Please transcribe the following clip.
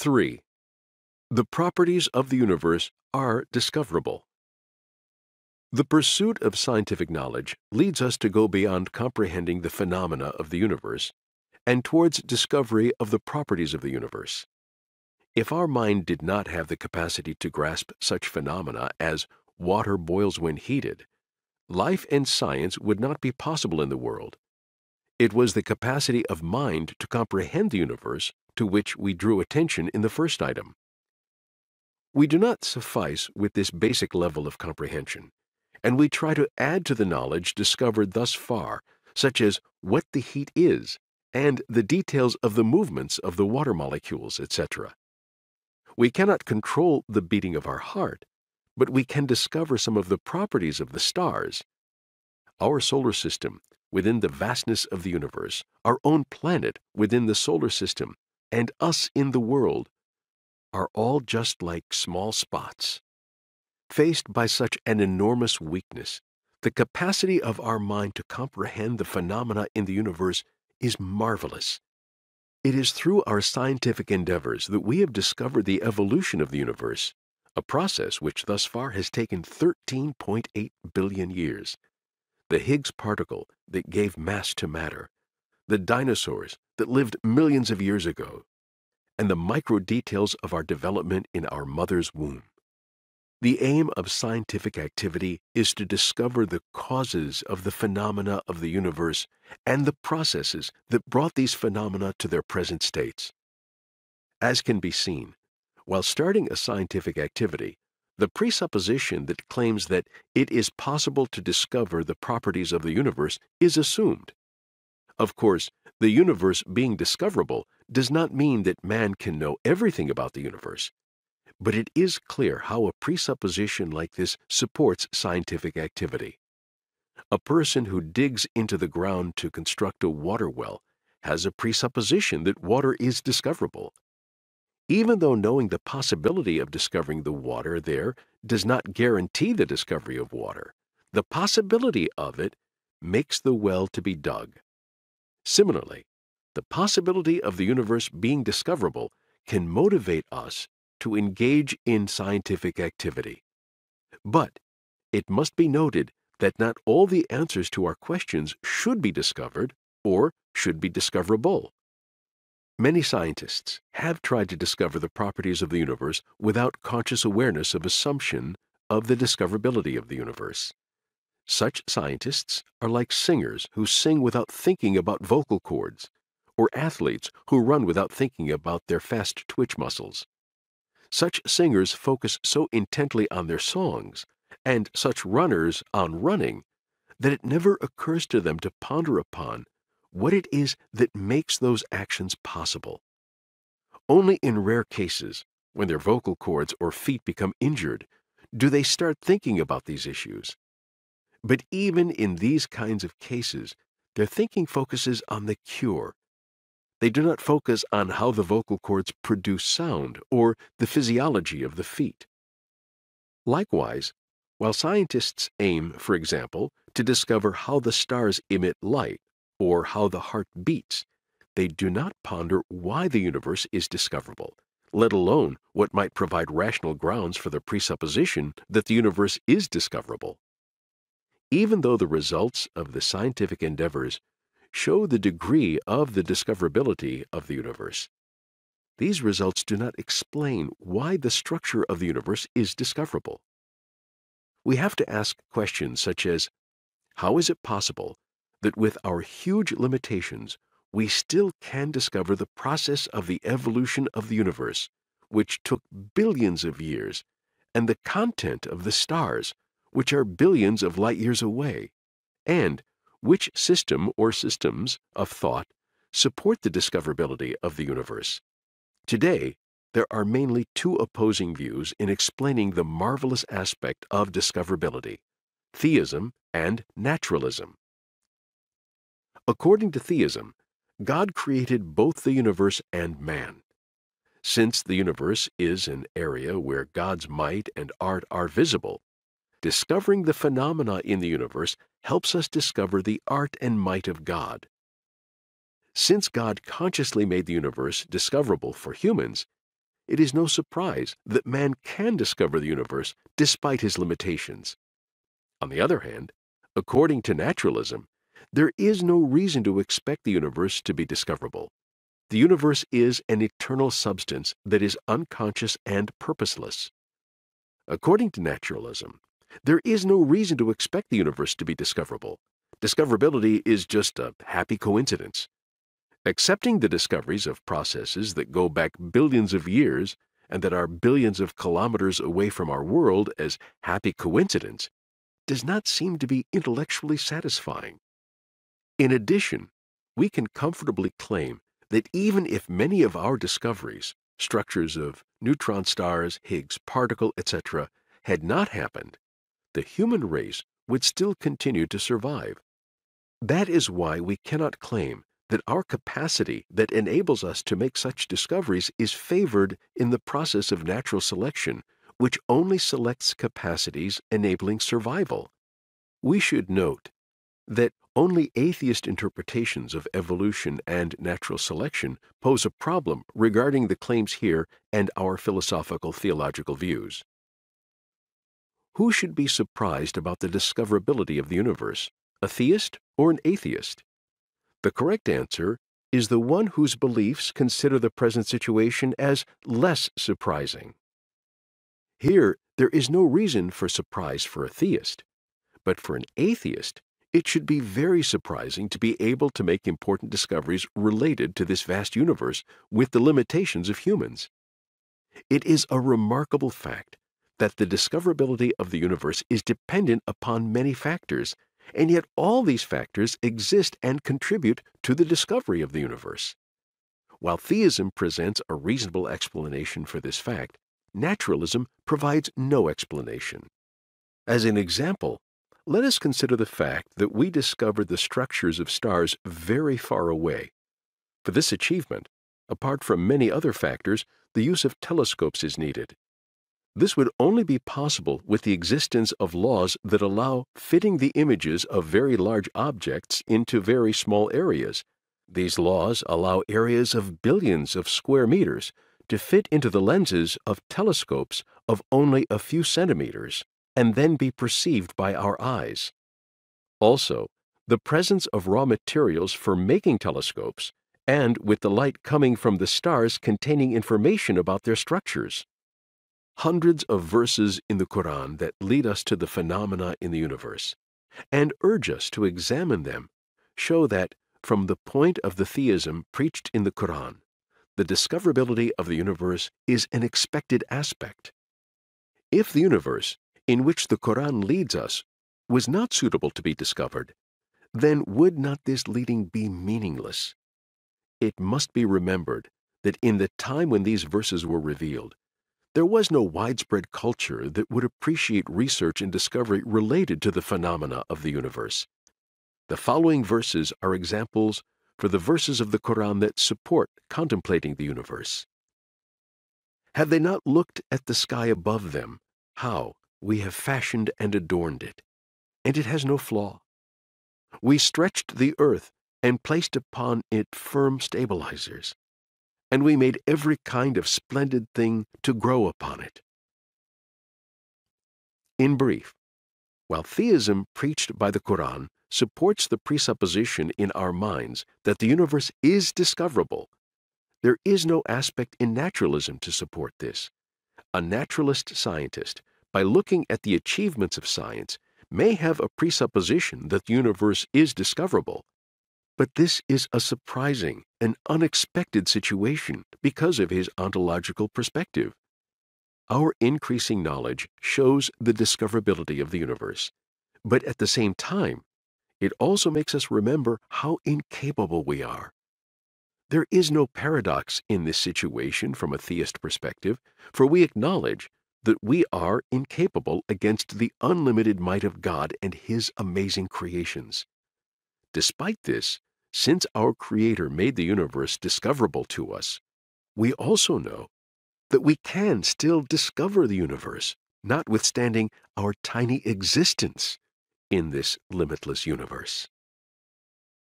3. The properties of the universe are discoverable. The pursuit of scientific knowledge leads us to go beyond comprehending the phenomena of the universe and towards discovery of the properties of the universe. If our mind did not have the capacity to grasp such phenomena as water boils when heated, life and science would not be possible in the world. It was the capacity of mind to comprehend the universe to which we drew attention in the first item. We do not suffice with this basic level of comprehension, and we try to add to the knowledge discovered thus far, such as what the heat is and the details of the movements of the water molecules, etc. We cannot control the beating of our heart, but we can discover some of the properties of the stars. Our solar system, within the vastness of the universe, our own planet within the solar system, and us in the world are all just like small spots. Faced by such an enormous weakness, the capacity of our mind to comprehend the phenomena in the universe is marvelous. It is through our scientific endeavors that we have discovered the evolution of the universe, a process which thus far has taken 13.8 billion years. The Higgs particle that gave mass to matter the dinosaurs that lived millions of years ago, and the micro details of our development in our mother's womb. The aim of scientific activity is to discover the causes of the phenomena of the universe and the processes that brought these phenomena to their present states. As can be seen, while starting a scientific activity, the presupposition that claims that it is possible to discover the properties of the universe is assumed of course, the universe being discoverable does not mean that man can know everything about the universe, but it is clear how a presupposition like this supports scientific activity. A person who digs into the ground to construct a water well has a presupposition that water is discoverable. Even though knowing the possibility of discovering the water there does not guarantee the discovery of water, the possibility of it makes the well to be dug. Similarly, the possibility of the universe being discoverable can motivate us to engage in scientific activity. But it must be noted that not all the answers to our questions should be discovered or should be discoverable. Many scientists have tried to discover the properties of the universe without conscious awareness of assumption of the discoverability of the universe. Such scientists are like singers who sing without thinking about vocal cords, or athletes who run without thinking about their fast twitch muscles. Such singers focus so intently on their songs, and such runners on running, that it never occurs to them to ponder upon what it is that makes those actions possible. Only in rare cases, when their vocal cords or feet become injured, do they start thinking about these issues but even in these kinds of cases, their thinking focuses on the cure. They do not focus on how the vocal cords produce sound or the physiology of the feet. Likewise, while scientists aim, for example, to discover how the stars emit light or how the heart beats, they do not ponder why the universe is discoverable, let alone what might provide rational grounds for the presupposition that the universe is discoverable even though the results of the scientific endeavors show the degree of the discoverability of the universe. These results do not explain why the structure of the universe is discoverable. We have to ask questions such as, how is it possible that with our huge limitations, we still can discover the process of the evolution of the universe, which took billions of years, and the content of the stars, which are billions of light years away, and which system or systems of thought support the discoverability of the universe. Today, there are mainly two opposing views in explaining the marvelous aspect of discoverability theism and naturalism. According to theism, God created both the universe and man. Since the universe is an area where God's might and art are visible, Discovering the phenomena in the universe helps us discover the art and might of God. Since God consciously made the universe discoverable for humans, it is no surprise that man can discover the universe despite his limitations. On the other hand, according to naturalism, there is no reason to expect the universe to be discoverable. The universe is an eternal substance that is unconscious and purposeless. According to naturalism, there is no reason to expect the universe to be discoverable. Discoverability is just a happy coincidence. Accepting the discoveries of processes that go back billions of years and that are billions of kilometers away from our world as happy coincidence does not seem to be intellectually satisfying. In addition, we can comfortably claim that even if many of our discoveries, structures of neutron stars, Higgs particle, etc., had not happened, the human race would still continue to survive. That is why we cannot claim that our capacity that enables us to make such discoveries is favored in the process of natural selection, which only selects capacities enabling survival. We should note that only atheist interpretations of evolution and natural selection pose a problem regarding the claims here and our philosophical theological views. Who should be surprised about the discoverability of the universe, a theist or an atheist? The correct answer is the one whose beliefs consider the present situation as less surprising. Here, there is no reason for surprise for a theist, but for an atheist, it should be very surprising to be able to make important discoveries related to this vast universe with the limitations of humans. It is a remarkable fact that the discoverability of the universe is dependent upon many factors, and yet all these factors exist and contribute to the discovery of the universe. While theism presents a reasonable explanation for this fact, naturalism provides no explanation. As an example, let us consider the fact that we discovered the structures of stars very far away. For this achievement, apart from many other factors, the use of telescopes is needed, this would only be possible with the existence of laws that allow fitting the images of very large objects into very small areas. These laws allow areas of billions of square meters to fit into the lenses of telescopes of only a few centimeters and then be perceived by our eyes. Also, the presence of raw materials for making telescopes and with the light coming from the stars containing information about their structures hundreds of verses in the Quran that lead us to the phenomena in the universe and urge us to examine them show that, from the point of the theism preached in the Quran, the discoverability of the universe is an expected aspect. If the universe, in which the Quran leads us, was not suitable to be discovered, then would not this leading be meaningless? It must be remembered that in the time when these verses were revealed, there was no widespread culture that would appreciate research and discovery related to the phenomena of the universe. The following verses are examples for the verses of the Quran that support contemplating the universe. Have they not looked at the sky above them, how we have fashioned and adorned it, and it has no flaw? We stretched the earth and placed upon it firm stabilizers and we made every kind of splendid thing to grow upon it. In brief, while theism preached by the Quran supports the presupposition in our minds that the universe is discoverable, there is no aspect in naturalism to support this. A naturalist scientist, by looking at the achievements of science, may have a presupposition that the universe is discoverable, but this is a surprising and unexpected situation because of his ontological perspective. Our increasing knowledge shows the discoverability of the universe, but at the same time, it also makes us remember how incapable we are. There is no paradox in this situation from a theist perspective, for we acknowledge that we are incapable against the unlimited might of God and His amazing creations. Despite this, since our Creator made the universe discoverable to us, we also know that we can still discover the universe, notwithstanding our tiny existence in this limitless universe.